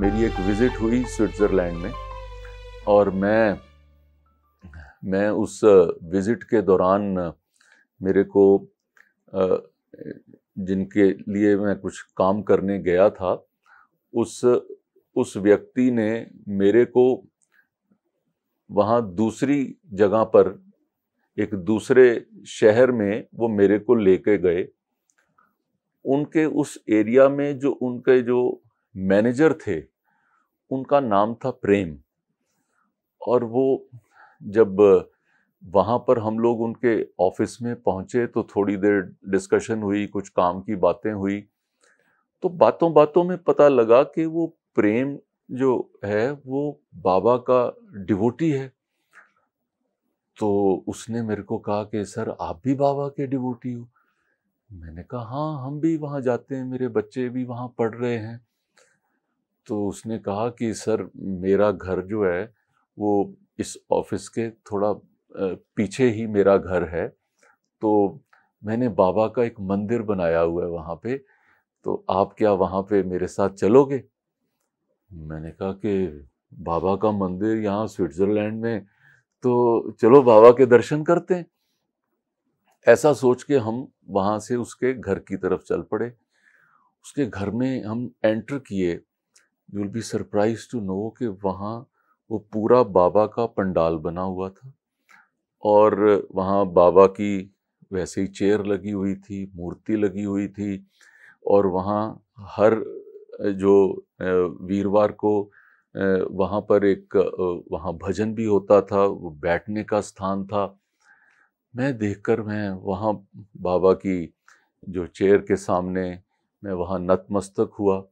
मेरी एक विज़िट हुई स्विट्ज़रलैंड में और मैं मैं उस विज़िट के दौरान मेरे को जिनके लिए मैं कुछ काम करने गया था उस उस व्यक्ति ने मेरे को वहाँ दूसरी जगह पर एक दूसरे शहर में वो मेरे को लेके गए उनके उस एरिया में जो उनके जो मैनेजर थे उनका नाम था प्रेम और वो जब वहाँ पर हम लोग उनके ऑफिस में पहुँचे तो थोड़ी देर डिस्कशन हुई कुछ काम की बातें हुई तो बातों बातों में पता लगा कि वो प्रेम जो है वो बाबा का डिवोटी है तो उसने मेरे को कहा कि सर आप भी बाबा के डिवोटी हो मैंने कहा हाँ हम भी वहाँ जाते हैं मेरे बच्चे भी वहाँ पढ़ रहे हैं तो उसने कहा कि सर मेरा घर जो है वो इस ऑफिस के थोड़ा पीछे ही मेरा घर है तो मैंने बाबा का एक मंदिर बनाया हुआ है वहाँ पे तो आप क्या वहाँ पे मेरे साथ चलोगे मैंने कहा कि बाबा का मंदिर यहाँ स्विट्ज़रलैंड में तो चलो बाबा के दर्शन करते हैं ऐसा सोच के हम वहाँ से उसके घर की तरफ चल पड़े उसके घर में हम एंटर किए you will be surprise to know कि वहाँ वो पूरा बाबा का पंडाल बना हुआ था और वहाँ बाबा की वैसे ही चेयर लगी हुई थी मूर्ति लगी हुई थी और वहाँ हर जो वीरवार को वहाँ पर एक वहाँ भजन भी होता था वो बैठने का स्थान था मैं देखकर मैं वहाँ बाबा की जो चेयर के सामने मैं वहाँ नतमस्तक हुआ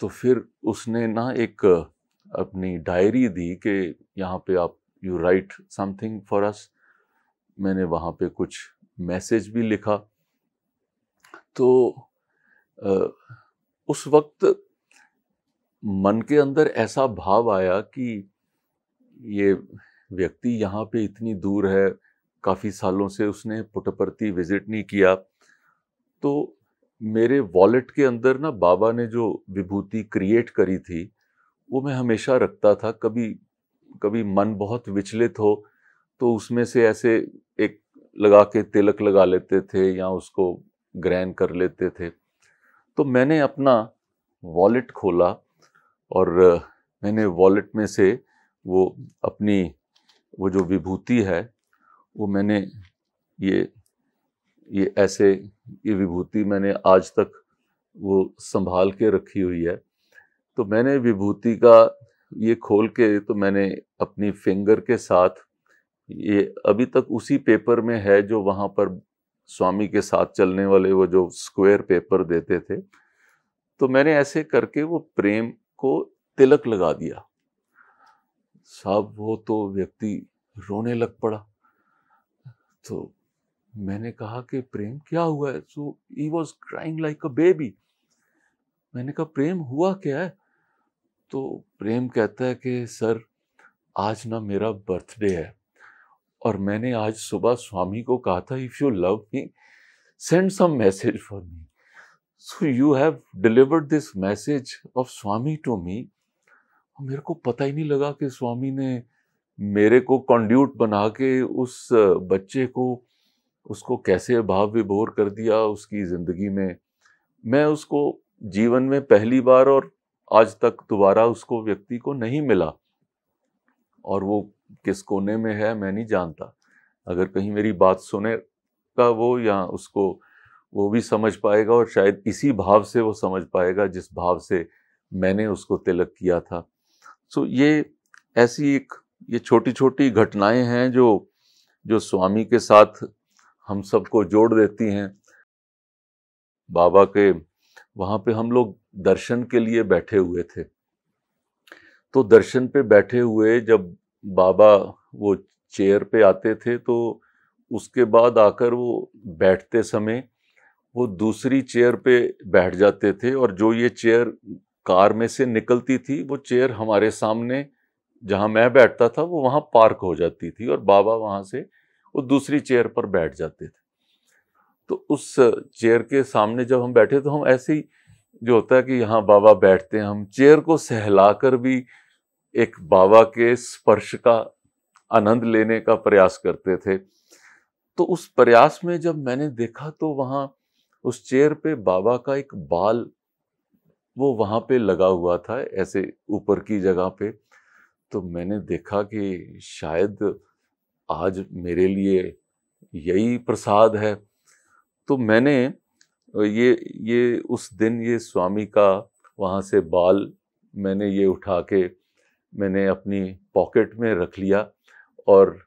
तो फिर उसने ना एक अपनी डायरी दी कि यहाँ पे आप you write something for us मैंने वहाँ पे कुछ मैसेज भी लिखा तो उस वक्त मन के अंदर ऐसा भाव आया कि ये व्यक्ति यहाँ पे इतनी दूर है काफ़ी सालों से उसने पुटपर्ती विज़िट नहीं किया तो मेरे वॉलेट के अंदर ना बाबा ने जो विभूति क्रिएट करी थी वो मैं हमेशा रखता था कभी कभी मन बहुत विचलित हो तो उसमें से ऐसे एक लगा के तिलक लगा लेते थे या उसको ग्रहण कर लेते थे तो मैंने अपना वॉलेट खोला और मैंने वॉलेट में से वो अपनी वो जो विभूति है वो मैंने ये ये ऐसे ये विभूति मैंने आज तक वो संभाल के रखी हुई है तो मैंने विभूति का ये खोल के तो मैंने अपनी फिंगर के साथ ये अभी तक उसी पेपर में है जो वहाँ पर स्वामी के साथ चलने वाले वो जो स्क्वायर पेपर देते थे तो मैंने ऐसे करके वो प्रेम को तिलक लगा दिया साहब वो तो व्यक्ति रोने लग पड़ा तो मैंने कहा कि प्रेम क्या हुआ है so he was crying like a baby मैंने कहा प्रेम हुआ क्या है तो प्रेम कहता है कि सर आज ना मेरा बर्थडे है और मैंने आज सुबह स्वामी को कहा था if you love me send some message for me so you have delivered this message of Swami to me मेरे को पता ही नहीं लगा कि स्वामी ने मेरे को कंड्यूट बना के उस बच्चे को उसको कैसे भाव विभोर कर दिया उसकी ज़िंदगी में मैं उसको जीवन में पहली बार और आज तक दोबारा उसको व्यक्ति को नहीं मिला और वो किस कोने में है मैं नहीं जानता अगर कहीं मेरी बात सुने का वो या उसको वो भी समझ पाएगा और शायद इसी भाव से वो समझ पाएगा जिस भाव से मैंने उसको तिलक किया था सो ये ऐसी एक ये छोटी छोटी घटनाएं हैं जो जो स्वामी के साथ हम सबको जोड़ देती हैं बाबा के वहाँ पे हम लोग दर्शन के लिए बैठे हुए थे तो दर्शन पे बैठे हुए जब बाबा वो चेयर पे आते थे तो उसके बाद आकर वो बैठते समय वो दूसरी चेयर पे बैठ जाते थे और जो ये चेयर कार में से निकलती थी वो चेयर हमारे सामने जहाँ मैं बैठता था वो वहाँ पार्क हो जाती थी और बाबा वहाँ से वो दूसरी चेयर पर बैठ जाते थे तो उस चेयर के सामने जब हम बैठे तो हम ऐसे ही जो होता है कि यहाँ बाबा बैठते हैं हम चेयर को सहलाकर भी एक बाबा के स्पर्श का आनंद लेने का प्रयास करते थे तो उस प्रयास में जब मैंने देखा तो वहाँ उस चेयर पे बाबा का एक बाल वो वहाँ पे लगा हुआ था ऐसे ऊपर की जगह पे तो मैंने देखा कि शायद आज मेरे लिए यही प्रसाद है तो मैंने ये ये उस दिन ये स्वामी का वहाँ से बाल मैंने ये उठा के मैंने अपनी पॉकेट में रख लिया और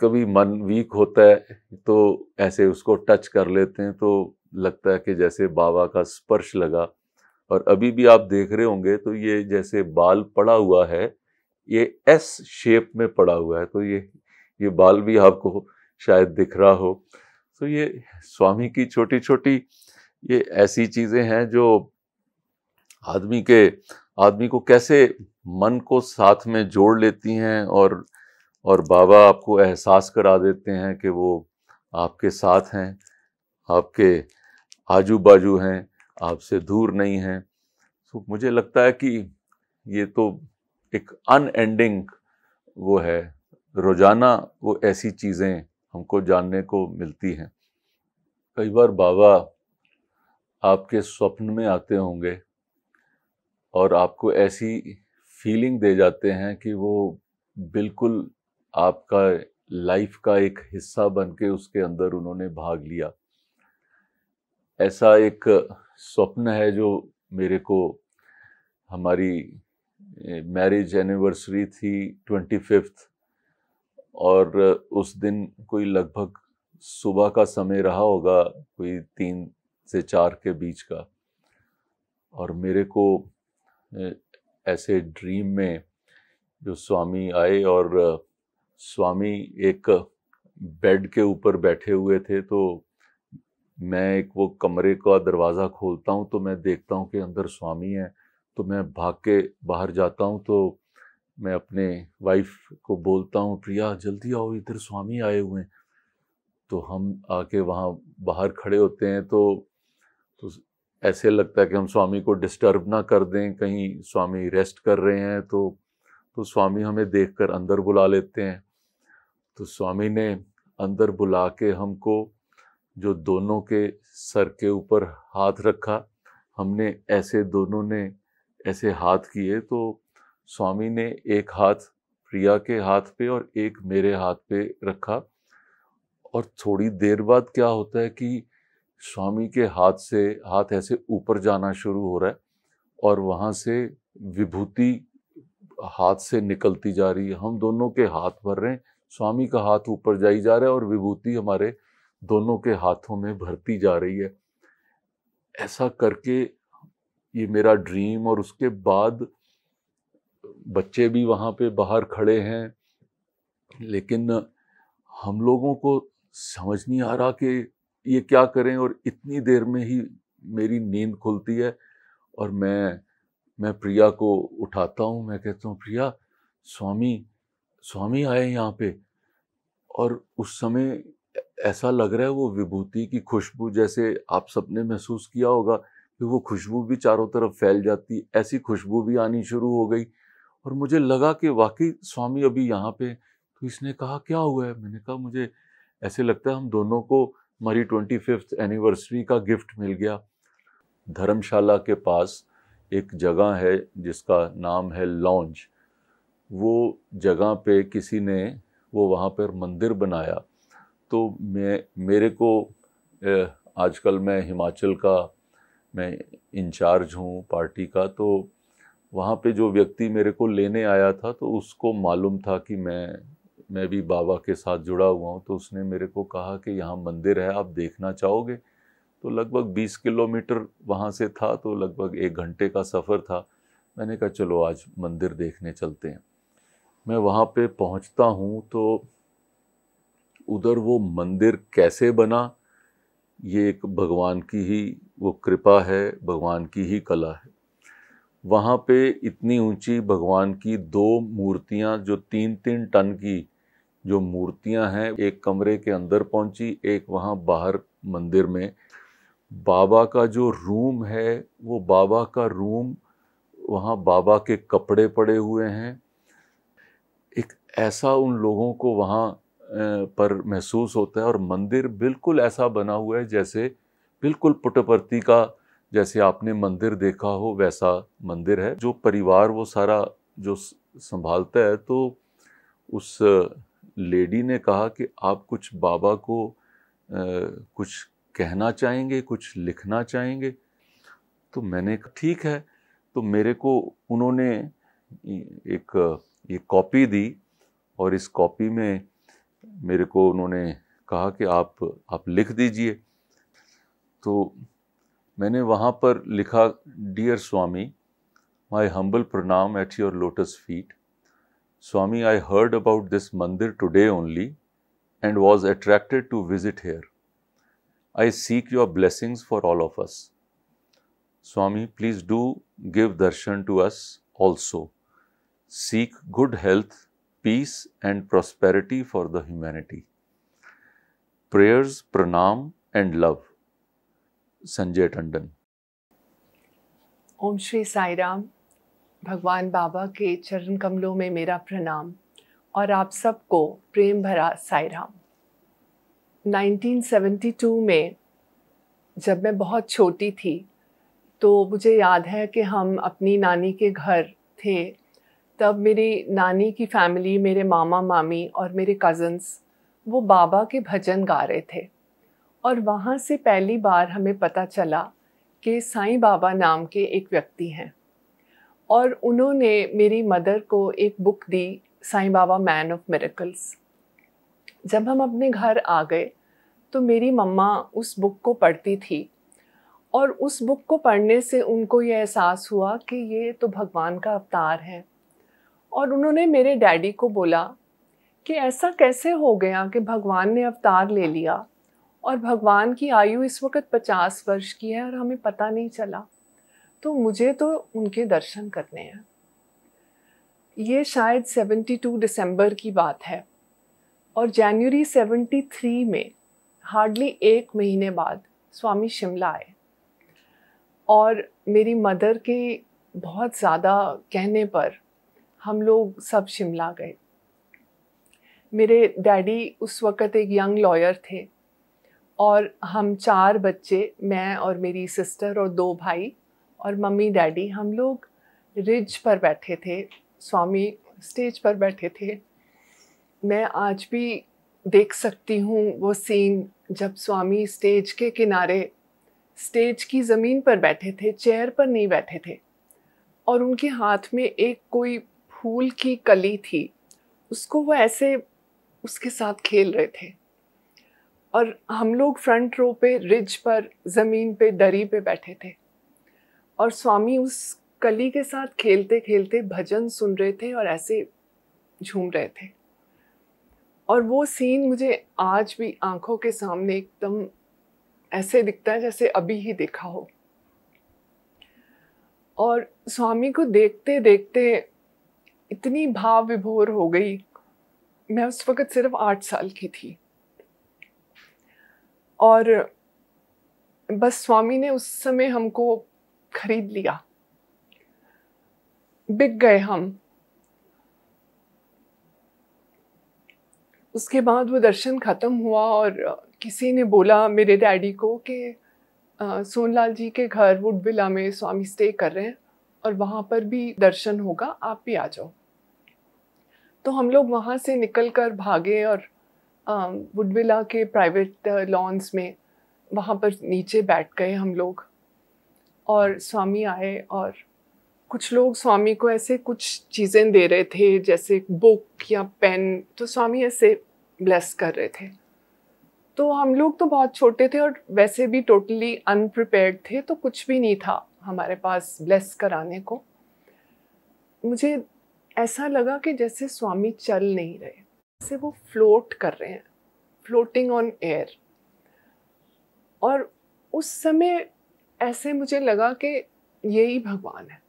कभी मन वीक होता है तो ऐसे उसको टच कर लेते हैं तो लगता है कि जैसे बाबा का स्पर्श लगा और अभी भी आप देख रहे होंगे तो ये जैसे बाल पड़ा हुआ है ये एस शेप में पड़ा हुआ है तो ये ये बाल भी आपको शायद दिख रहा हो तो ये स्वामी की छोटी छोटी ये ऐसी चीज़ें हैं जो आदमी के आदमी को कैसे मन को साथ में जोड़ लेती हैं और और बाबा आपको एहसास करा देते हैं कि वो आपके साथ हैं आपके आजू बाजू हैं आपसे दूर नहीं हैं तो मुझे लगता है कि ये तो एक अनएंडिंग वो है रोज़ाना वो ऐसी चीज़ें हमको जानने को मिलती हैं कई बार बाबा आपके स्वप्न में आते होंगे और आपको ऐसी फीलिंग दे जाते हैं कि वो बिल्कुल आपका लाइफ का एक हिस्सा बन के उसके अंदर उन्होंने भाग लिया ऐसा एक स्वप्न है जो मेरे को हमारी मैरिज एनिवर्सरी थी ट्वेंटी फिफ्थ और उस दिन कोई लगभग सुबह का समय रहा होगा कोई तीन से चार के बीच का और मेरे को ऐसे ड्रीम में जो स्वामी आए और स्वामी एक बेड के ऊपर बैठे हुए थे तो मैं एक वो कमरे का दरवाज़ा खोलता हूँ तो मैं देखता हूँ कि अंदर स्वामी हैं तो मैं भाग के बाहर जाता हूँ तो मैं अपने वाइफ को बोलता हूँ प्रिया जल्दी आओ इधर स्वामी आए हुए हैं तो हम आके वहाँ बाहर खड़े होते हैं तो तो ऐसे लगता है कि हम स्वामी को डिस्टर्ब ना कर दें कहीं स्वामी रेस्ट कर रहे हैं तो तो स्वामी हमें देखकर अंदर बुला लेते हैं तो स्वामी ने अंदर बुला के हमको जो दोनों के सर के ऊपर हाथ रखा हमने ऐसे दोनों ने ऐसे हाथ किए तो स्वामी ने एक हाथ प्रिया के हाथ पे और एक मेरे हाथ पे रखा और थोड़ी देर बाद क्या होता है कि स्वामी के हाथ से हाथ ऐसे ऊपर जाना शुरू हो रहा है और वहाँ से विभूति हाथ से निकलती जा रही है हम दोनों के हाथ भर रहे हैं स्वामी का हाथ ऊपर जाई जा रहा है और विभूति हमारे दोनों के हाथों में भरती जा रही है ऐसा करके ये मेरा ड्रीम और उसके बाद बच्चे भी वहाँ पे बाहर खड़े हैं लेकिन हम लोगों को समझ नहीं आ रहा कि ये क्या करें और इतनी देर में ही मेरी नींद खुलती है और मैं मैं प्रिया को उठाता हूँ मैं कहता हूँ प्रिया स्वामी स्वामी आए यहाँ पे और उस समय ऐसा लग रहा है वो विभूति की खुशबू जैसे आप सबने महसूस किया होगा कि वो खुशबू भी चारों तरफ फैल जाती ऐसी खुशबू भी आनी शुरू हो गई और मुझे लगा कि वाकई स्वामी अभी यहाँ पे तो इसने कहा क्या हुआ है मैंने कहा मुझे ऐसे लगता है हम दोनों को हमारी ट्वेंटी फिफ्थ एनिवर्सरी का गिफ्ट मिल गया धर्मशाला के पास एक जगह है जिसका नाम है लॉन्च वो जगह पे किसी ने वो वहाँ पर मंदिर बनाया तो मैं मेरे को आजकल मैं हिमाचल का मैं इंचार्ज हूँ पार्टी का तो वहाँ पे जो व्यक्ति मेरे को लेने आया था तो उसको मालूम था कि मैं मैं भी बाबा के साथ जुड़ा हुआ हूँ तो उसने मेरे को कहा कि यहाँ मंदिर है आप देखना चाहोगे तो लगभग 20 किलोमीटर वहाँ से था तो लगभग एक घंटे का सफ़र था मैंने कहा चलो आज मंदिर देखने चलते हैं मैं वहाँ पे पहुँचता हूँ तो उधर वो मंदिर कैसे बना ये एक भगवान की ही वो कृपा है भगवान की ही कला है वहाँ पे इतनी ऊंची भगवान की दो मूर्तियाँ जो तीन तीन टन की जो मूर्तियाँ हैं एक कमरे के अंदर पहुँची एक वहाँ बाहर मंदिर में बाबा का जो रूम है वो बाबा का रूम वहाँ बाबा के कपड़े पड़े हुए हैं एक ऐसा उन लोगों को वहाँ पर महसूस होता है और मंदिर बिल्कुल ऐसा बना हुआ है जैसे बिल्कुल पुटपर्ती का जैसे आपने मंदिर देखा हो वैसा मंदिर है जो परिवार वो सारा जो संभालता है तो उस लेडी ने कहा कि आप कुछ बाबा को आ, कुछ कहना चाहेंगे कुछ लिखना चाहेंगे तो मैंने ठीक है तो मेरे को उन्होंने एक ये कॉपी दी और इस कॉपी में मेरे को उन्होंने कहा कि आप आप लिख दीजिए तो मैंने वहाँ पर लिखा dear Swami my humble pranam at your lotus feet. Swami, I heard about this mandir today only and was attracted to visit here. I seek your blessings for all of us. Swami, please do give darshan to us also. Seek good health, peace, and prosperity for the humanity. Prayers, pranam, and love. Sanjay Tandon Om Shri Sai Ram भगवान बाबा के चरण कमलों में मेरा प्रणाम और आप सबको प्रेम भरा साई राम 1972 में जब मैं बहुत छोटी थी तो मुझे याद है कि हम अपनी नानी के घर थे तब मेरी नानी की फैमिली मेरे मामा मामी और मेरे कज़न्स वो बाबा के भजन गा रहे थे और वहाँ से पहली बार हमें पता चला कि साईं बाबा नाम के एक व्यक्ति हैं और उन्होंने मेरी मदर को एक बुक दी Sai Baba man of miracles जब हम अपने घर आ गए तो मेरी मम्मा उस बुक को पढ़ती थी और उस बुक को पढ़ने से उनको ये एहसास हुआ कि ये तो भगवान का अवतार है और उन्होंने मेरे डैडी को बोला कि ऐसा कैसे हो गया कि भगवान ने अवतार ले लिया और भगवान की आयु इस वक्त पचास वर्ष की है और हमें पता नहीं चला तो मुझे तो उनके दर्शन करने हैं ये शायद 72 दिसंबर की बात है और जनवरी 73 में हार्डली एक महीने बाद स्वामी शिमला आए और मेरी मदर के बहुत ज़्यादा कहने पर हम लोग सब शिमला गए मेरे डैडी उस वक़्त एक यंग लॉयर थे और हम चार बच्चे मैं और मेरी सिस्टर और दो भाई और मम्मी डैडी हम लोग रिज पर बैठे थे स्वामी स्टेज पर बैठे थे मैं आज भी देख सकती हूँ वो सीन जब स्वामी स्टेज के किनारे स्टेज की ज़मीन पर बैठे थे चेयर पर नहीं बैठे थे और उनके हाथ में एक कोई फूल की कली थी उसको वो ऐसे उसके साथ खेल रहे थे और हम लोग फ्रंट रो पे रिज पर ज़मीन पे दरी पे बैठे थे और स्वामी उस कली के साथ खेलते खेलते भजन सुन रहे थे और ऐसे झूम रहे थे और वो सीन मुझे आज भी आंखों के सामने एकदम ऐसे दिखता है जैसे अभी ही देखा हो और स्वामी को देखते देखते इतनी भाव विभोर हो गई मैं उस वक़्त सिर्फ आठ साल की थी और बस स्वामी ने उस समय हमको खरीद लिया बिक गए हम उसके बाद वो दर्शन ख़त्म हुआ और किसी ने बोला मेरे डैडी को कि सोनलाल जी के घर वुडविला में स्वामी स्टे कर रहे हैं और वहाँ पर भी दर्शन होगा आप भी आ जाओ तो हम लोग वहाँ से निकल कर भागे और वुडविला के प्राइवेट लॉन्स में वहाँ पर नीचे बैठ गए हम लोग और स्वामी आए और कुछ लोग स्वामी को ऐसे कुछ चीज़ें दे रहे थे जैसे बुक या पेन तो स्वामी ऐसे ब्लेस कर रहे थे तो हम लोग तो बहुत छोटे थे और वैसे भी टोटली अनप्रिपेयर्ड थे तो कुछ भी नहीं था हमारे पास ब्लेस कराने को मुझे ऐसा लगा कि जैसे स्वामी चल नहीं रहे से वो फ्लोट कर रहे हैं फ्लोटिंग ऑन एयर और उस समय ऐसे मुझे लगा कि यही भगवान है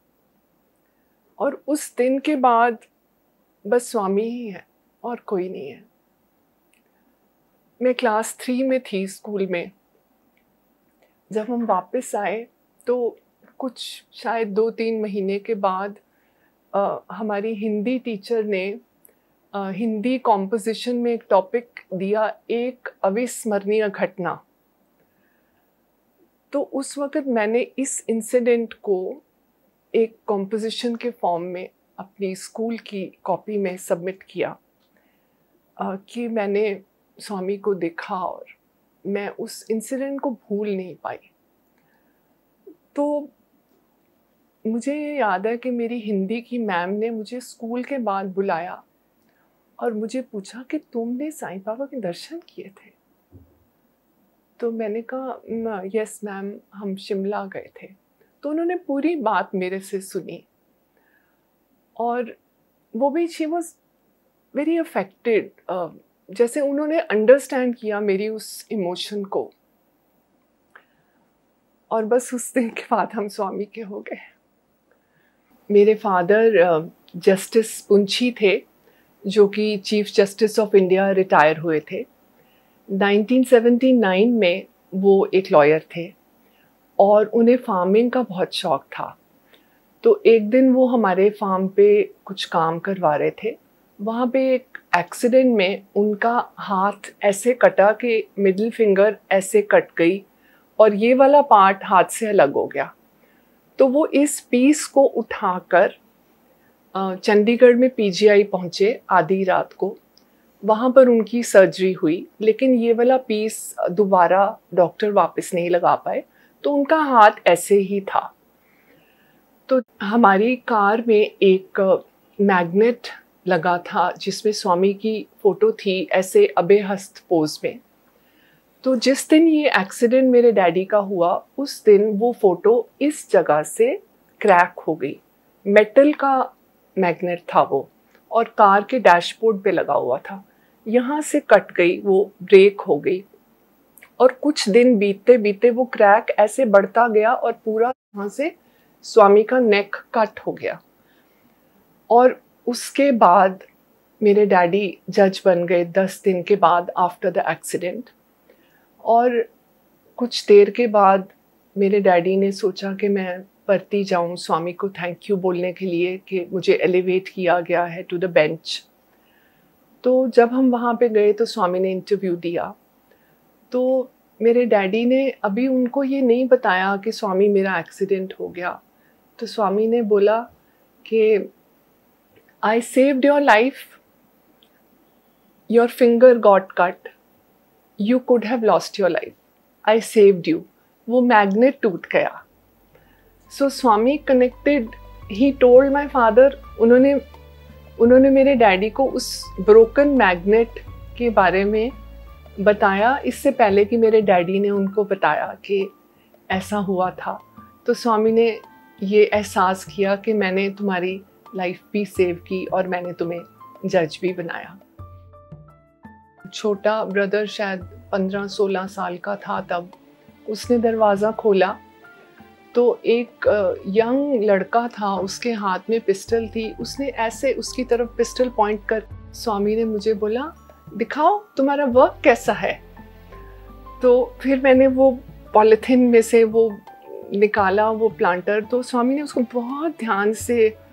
और उस दिन के बाद बस स्वामी ही है और कोई नहीं है मैं क्लास थ्री में थी स्कूल में जब हम वापस आए तो कुछ शायद दो तीन महीने के बाद आ, हमारी हिंदी टीचर ने हिंदी कॉम्पोजिशन में एक टॉपिक दिया एक अविस्मरणीय घटना तो उस वक़्त मैंने इस इंसिडेंट को एक कॉम्पोजिशन के फॉर्म में अपनी स्कूल की कॉपी में सबमिट किया आ, कि मैंने स्वामी को देखा और मैं उस इंसिडेंट को भूल नहीं पाई तो मुझे ये याद है कि मेरी हिंदी की मैम ने मुझे स्कूल के बाद बुलाया और मुझे पूछा कि तुमने साईं बाबा के दर्शन किए थे तो मैंने कहा यस मैम हम शिमला गए थे तो उन्होंने पूरी बात मेरे से सुनी और वो भी शी वॉज वेरी अफेक्टेड जैसे उन्होंने अंडरस्टैंड किया मेरी उस इमोशन को और बस उस दिन के बाद हम स्वामी के हो गए मेरे फादर जस्टिस पुंछी थे जो कि chief justice of India retire हुए थे 1979 में वो एक लॉयर थे और उन्हें फार्मिंग का बहुत शौक़ था तो एक दिन वो हमारे फार्म पे कुछ काम करवा रहे थे वहाँ पे एक एक्सीडेंट में उनका हाथ ऐसे कटा कि मिडिल फिंगर ऐसे कट गई और ये वाला पार्ट हाथ से अलग हो गया तो वो इस पीस को उठाकर चंडीगढ़ में पीजीआई पहुंचे आधी रात को वहाँ पर उनकी सर्जरी हुई लेकिन ये वाला पीस दोबारा डॉक्टर वापस नहीं लगा पाए तो उनका हाथ ऐसे ही था तो हमारी कार में एक मैग्नेट लगा था जिसमें स्वामी की फ़ोटो थी ऐसे हस्त पोज में तो जिस दिन ये एक्सीडेंट मेरे डैडी का हुआ उस दिन वो फ़ोटो इस जगह से क्रैक हो गई मेटल का मैग्नेट था वो और कार के डैशबोर्ड पे लगा हुआ था यहाँ से कट गई वो ब्रेक हो गई और कुछ दिन बीतते बीतते वो क्रैक ऐसे बढ़ता गया और पूरा यहाँ से स्वामी का नेक कट हो गया और उसके बाद मेरे डैडी जज बन गए दस दिन के बाद आफ्टर द एक्सीडेंट और कुछ देर के बाद मेरे डैडी ने सोचा कि मैं पढ़ती जाऊँ स्वामी को थैंक यू बोलने के लिए कि मुझे एलिवेट किया गया है टू द बेंच तो जब हम वहाँ पे गए तो स्वामी ने इंटरव्यू दिया तो मेरे डैडी ने अभी उनको ये नहीं बताया कि स्वामी मेरा एक्सीडेंट हो गया तो स्वामी ने बोला कि I saved your life your finger got cut you could have lost your life I saved you वो मैग्नेट टूट गया so Swami connected he told my father उन्होंने उन्होंने मेरे डैडी को उस ब्रोकन मैग्नेट के बारे में बताया इससे पहले कि मेरे डैडी ने उनको बताया कि ऐसा हुआ था तो स्वामी ने ये एहसास किया कि मैंने तुम्हारी लाइफ भी सेव की और मैंने तुम्हें जज भी बनाया छोटा ब्रदर शायद पंद्रह सोलह साल का था तब उसने दरवाज़ा खोला तो एक यंग लड़का था उसके हाथ में पिस्टल थी उसने ऐसे उसकी तरफ पिस्टल पॉइंट कर स्वामी ने मुझे बोला दिखाओ तुम्हारा वर्क कैसा है तो फिर मैंने वो पॉलीथिन में से वो निकाला वो प्लांटर तो स्वामी ने उसको बहुत ध्यान से